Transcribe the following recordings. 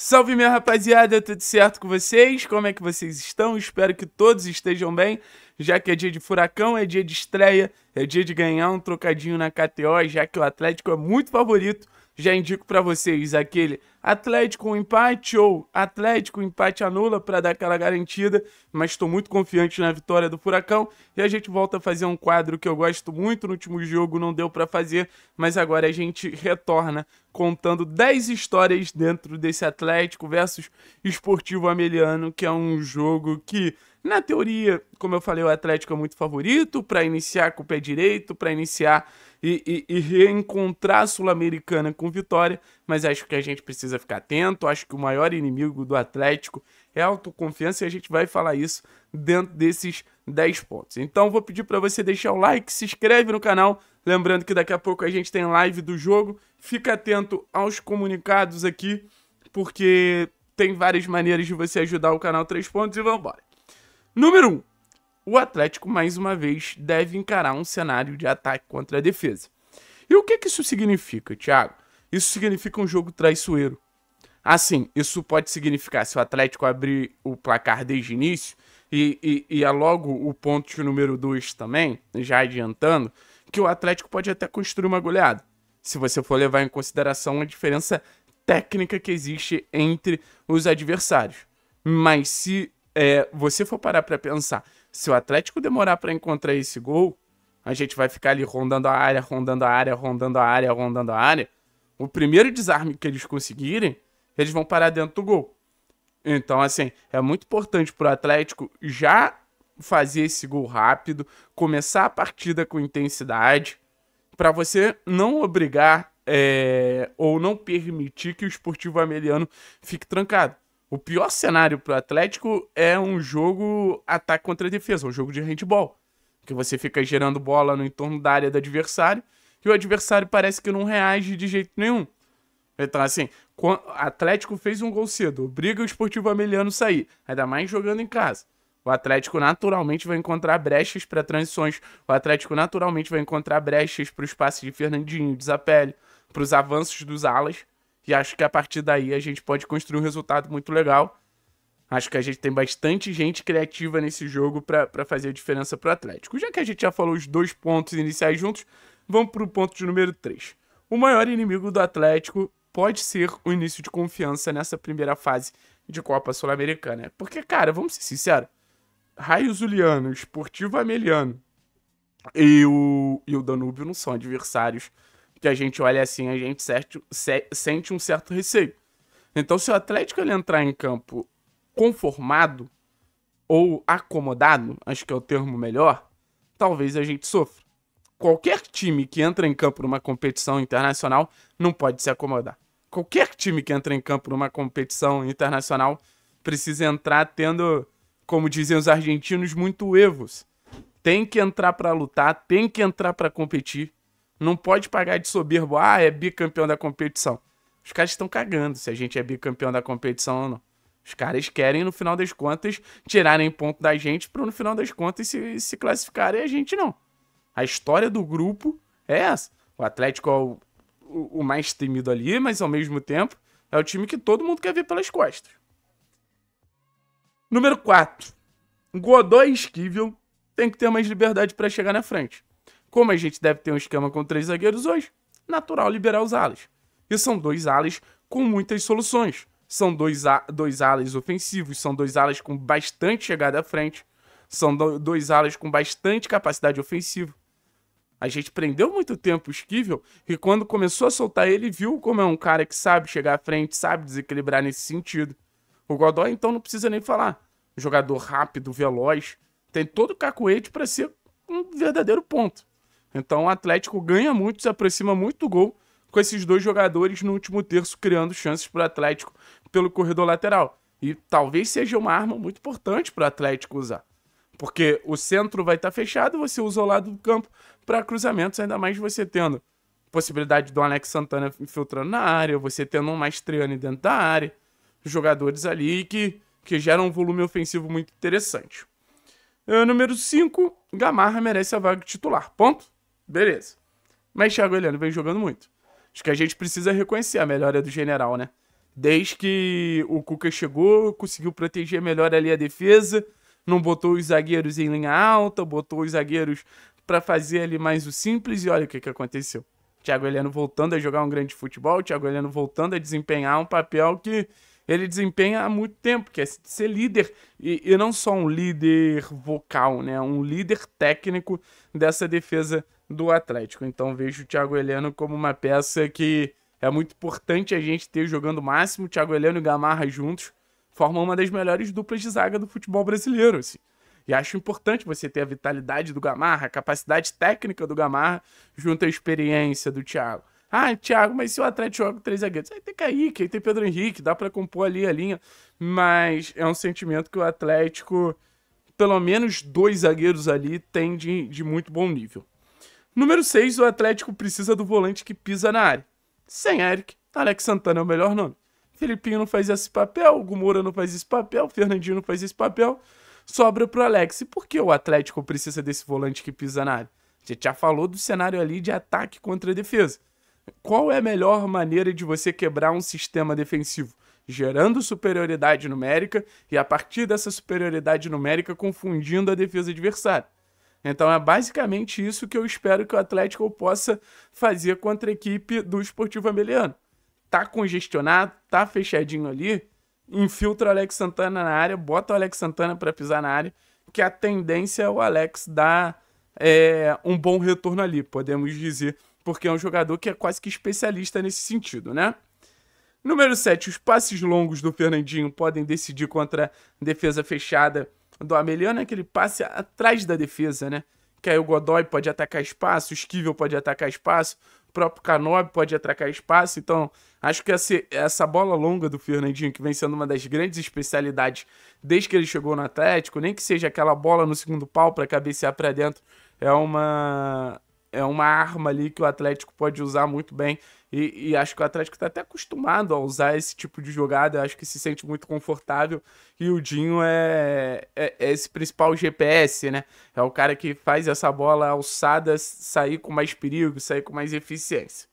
Salve minha rapaziada, tudo certo com vocês? Como é que vocês estão? Espero que todos estejam bem já que é dia de furacão, é dia de estreia, é dia de ganhar um trocadinho na KTO, já que o Atlético é muito favorito. Já indico para vocês aquele Atlético um empate ou Atlético um empate anula para dar aquela garantida, mas estou muito confiante na vitória do Furacão e a gente volta a fazer um quadro que eu gosto muito no último jogo, não deu para fazer, mas agora a gente retorna contando 10 histórias dentro desse Atlético versus Esportivo Ameliano, que é um jogo que na teoria, como eu falei, o Atlético é muito favorito para iniciar com o pé direito, para iniciar e, e, e, reencontrar a Sul-Americana com vitória, mas acho que a gente precisa ficar atento. Acho que o maior inimigo do Atlético é a autoconfiança e a gente vai falar isso dentro desses 10 pontos. Então, vou pedir para você deixar o like, se inscreve no canal. Lembrando que daqui a pouco a gente tem live do jogo. Fica atento aos comunicados aqui, porque tem várias maneiras de você ajudar o canal Três Pontos e vambora. Número 1. Um, o Atlético, mais uma vez, deve encarar um cenário de ataque contra a defesa. E o que, que isso significa, Thiago? Isso significa um jogo traiçoeiro. Assim, isso pode significar se o Atlético abrir o placar desde o início, e, e, e, é logo o ponto de número 2 também, já adiantando, que o Atlético pode até construir uma goleada. Se você for levar em consideração a diferença técnica que existe entre os adversários. Mas se é, você for parar para pensar, se o Atlético demorar para encontrar esse gol, a gente vai ficar ali rondando a área, rondando a área, rondando a área, rondando a área. O primeiro desarme que eles conseguirem, eles vão parar dentro do gol. Então, assim, é muito importante para o Atlético já fazer esse gol rápido, começar a partida com intensidade, para você não obrigar é, ou não permitir que o esportivo ameliano fique trancado. O pior cenário pro Atlético é um jogo ataque contra defesa, um jogo de handball. Que você fica gerando bola no entorno da área do adversário e o adversário parece que não reage de jeito nenhum. Então, assim, o Atlético fez um gol cedo, obriga o Esportivo Ameliano a sair, ainda mais jogando em casa. O Atlético naturalmente vai encontrar brechas para transições. O Atlético naturalmente vai encontrar brechas para os passes de Fernandinho, de Zapelli, para os avanços dos alas. E acho que a partir daí a gente pode construir um resultado muito legal. Acho que a gente tem bastante gente criativa nesse jogo para fazer a diferença para o Atlético. Já que a gente já falou os dois pontos iniciais juntos, vamos para o ponto de número 3. O maior inimigo do Atlético pode ser o início de confiança nessa primeira fase de Copa Sul-Americana. Porque, cara, vamos ser sinceros, Raio Zuliano, Esportivo Ameliano e o, e o Danúbio não são adversários que a gente olha assim, a gente certo, se, sente um certo receio. Então, se o Atlético ele entrar em campo conformado ou acomodado, acho que é o termo melhor, talvez a gente sofra. Qualquer time que entra em campo numa competição internacional não pode se acomodar. Qualquer time que entra em campo numa competição internacional precisa entrar tendo, como dizem os argentinos, muito evos. Tem que entrar para lutar, tem que entrar para competir não pode pagar de soberbo, ah, é bicampeão da competição. Os caras estão cagando se a gente é bicampeão da competição ou não. Os caras querem, no final das contas, tirarem ponto da gente para, no final das contas, se, se classificarem e a gente não. A história do grupo é essa. O Atlético é o, o, o mais temido ali, mas ao mesmo tempo é o time que todo mundo quer ver pelas costas. Número 4. Godoy e Esquivel tem que ter mais liberdade para chegar na frente. Como a gente deve ter um esquema com três zagueiros hoje, natural liberar os alas. E são dois alas com muitas soluções. São dois, a, dois alas ofensivos, são dois alas com bastante chegada à frente, são do, dois alas com bastante capacidade ofensiva. A gente prendeu muito tempo o Esquivel e quando começou a soltar ele, viu como é um cara que sabe chegar à frente, sabe desequilibrar nesse sentido. O Godoy então não precisa nem falar. Jogador rápido, veloz, tem todo o cacoete para ser um verdadeiro ponto. Então o Atlético ganha muito, se aproxima muito do gol com esses dois jogadores no último terço criando chances para o Atlético pelo corredor lateral. E talvez seja uma arma muito importante para o Atlético usar. Porque o centro vai estar tá fechado, você usa o lado do campo para cruzamentos, ainda mais você tendo possibilidade do Alex Santana infiltrando na área, você tendo um Maestriani dentro da área, jogadores ali que, que geram um volume ofensivo muito interessante. Eh, número 5, Gamarra merece a vaga titular. Ponto. Beleza. Mas Thiago Heleno vem jogando muito. Acho que a gente precisa reconhecer a melhora do general, né? Desde que o Cuca chegou, conseguiu proteger melhor ali a defesa, não botou os zagueiros em linha alta, botou os zagueiros para fazer ali mais o simples e olha o que, que aconteceu. Thiago Heleno voltando a jogar um grande futebol, Thiago Heleno voltando a desempenhar um papel que ele desempenha há muito tempo, que é ser líder, e, e não só um líder vocal, né? Um líder técnico dessa defesa do Atlético. Então vejo o Thiago Heleno como uma peça que é muito importante a gente ter jogando o máximo. Thiago Heleno e Gamarra juntos formam uma das melhores duplas de zaga do futebol brasileiro, assim. E acho importante você ter a vitalidade do Gamarra, a capacidade técnica do Gamarra, junto à experiência do Thiago. Ah, Thiago, mas se o Atlético joga com três zagueiros? Aí tem Kaique, aí tem Pedro Henrique, dá para compor ali a linha. Mas é um sentimento que o Atlético, pelo menos dois zagueiros ali, tem de, de muito bom nível. Número 6, o Atlético precisa do volante que pisa na área. Sem Eric, Alex Santana é o melhor nome. Felipinho não faz esse papel, Gumura não faz esse papel, Fernandinho não faz esse papel. Sobra pro Alex. E por que o Atlético precisa desse volante que pisa na área? A gente já falou do cenário ali de ataque contra a defesa. Qual é a melhor maneira de você quebrar um sistema defensivo? Gerando superioridade numérica e a partir dessa superioridade numérica confundindo a defesa adversária. Então é basicamente isso que eu espero que o Atlético possa fazer contra a equipe do Esportivo Ameliano. Tá congestionado, tá fechadinho ali, infiltra o Alex Santana na área, bota o Alex Santana para pisar na área, que a tendência é o Alex dar é, um bom retorno ali, podemos dizer porque é um jogador que é quase que especialista nesse sentido, né? Número 7, os passes longos do Fernandinho podem decidir contra a defesa fechada do Ameliano, né? aquele passe atrás da defesa, né? Que aí o Godoy pode atacar espaço, o Esquivel pode atacar espaço, o próprio Canob pode atacar espaço. Então, acho que essa, essa bola longa do Fernandinho, que vem sendo uma das grandes especialidades desde que ele chegou no Atlético, nem que seja aquela bola no segundo pau para cabecear para dentro, é uma é uma arma ali que o Atlético pode usar muito bem. E, e acho que o Atlético está até acostumado a usar esse tipo de jogada, acho que se sente muito confortável. E o Dinho é, é, é esse principal GPS, né? É o cara que faz essa bola alçada sair com mais perigo, sair com mais eficiência.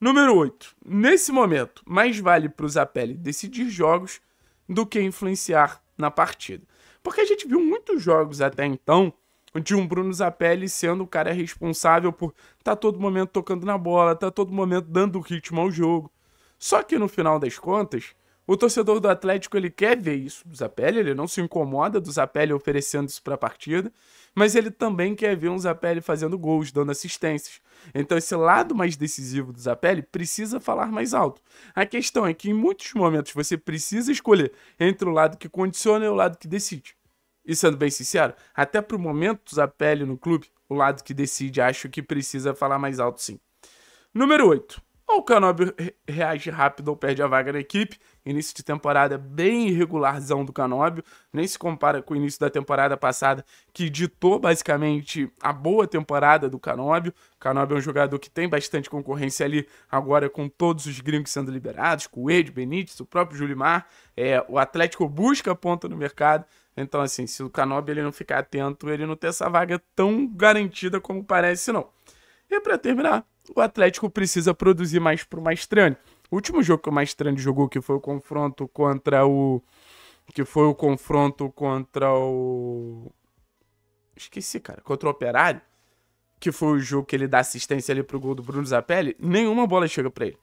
Número 8. Nesse momento, mais vale para o Zapelli decidir jogos do que influenciar na partida. Porque a gente viu muitos jogos até então de um Bruno Zapelli sendo o cara responsável por tá todo momento tocando na bola, tá todo momento dando ritmo ao jogo. Só que no final das contas, o torcedor do Atlético ele quer ver isso do Zapelli, ele não se incomoda do Zapelli oferecendo isso para a partida, mas ele também quer ver um Zapelli fazendo gols, dando assistências. Então esse lado mais decisivo do Zapelli precisa falar mais alto. A questão é que em muitos momentos você precisa escolher entre o lado que condiciona e o lado que decide. E sendo bem sincero, até pro momento a pele no clube, o lado que decide acho que precisa falar mais alto sim. Número 8. Ou o Canóbio reage rápido ou perde a vaga na equipe. Início de temporada bem irregularzão do Canóbio, nem se compara com o início da temporada passada, que ditou basicamente a boa temporada do Canóbio. O Canóbio é um jogador que tem bastante concorrência ali, agora com todos os gringos sendo liberados, com o Ed, Benítez, o próprio Julimar. É, o Atlético busca a ponta no mercado, então, assim, se o Canobi ele não ficar atento, ele não tem essa vaga tão garantida como parece, não. E para terminar, o Atlético precisa produzir mais pro Maestrani. O último jogo que o Maestrani jogou, que foi o confronto contra o. Que foi o confronto contra o. Esqueci, cara. Contra o Operário. Que foi o jogo que ele dá assistência ali pro gol do Bruno Zapelli. Nenhuma bola chega para ele.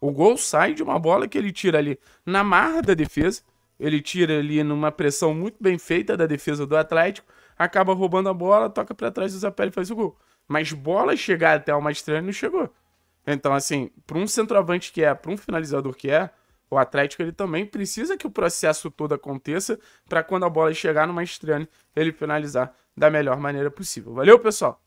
O gol sai de uma bola que ele tira ali na marra da defesa. Ele tira ali numa pressão muito bem feita da defesa do Atlético. Acaba roubando a bola, toca para trás do Zapelli e faz o gol. Mas bola chegar até o Mastrani não chegou. Então, assim, para um centroavante que é, para um finalizador que é, o Atlético ele também precisa que o processo todo aconteça para quando a bola chegar no Mastrani, ele finalizar da melhor maneira possível. Valeu, pessoal?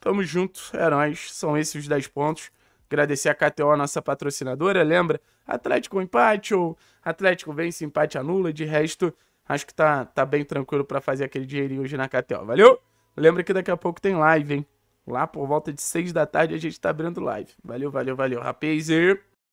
Tamo junto, heróis. É São esses os 10 pontos. Agradecer a KTO, a nossa patrocinadora. Lembra, Atlético empate ou Atlético vence, empate anula. De resto, acho que tá, tá bem tranquilo para fazer aquele dinheirinho hoje na KTO. Valeu? Lembra que daqui a pouco tem live, hein? Lá por volta de 6 da tarde a gente tá abrindo live. Valeu, valeu, valeu. Rapaz,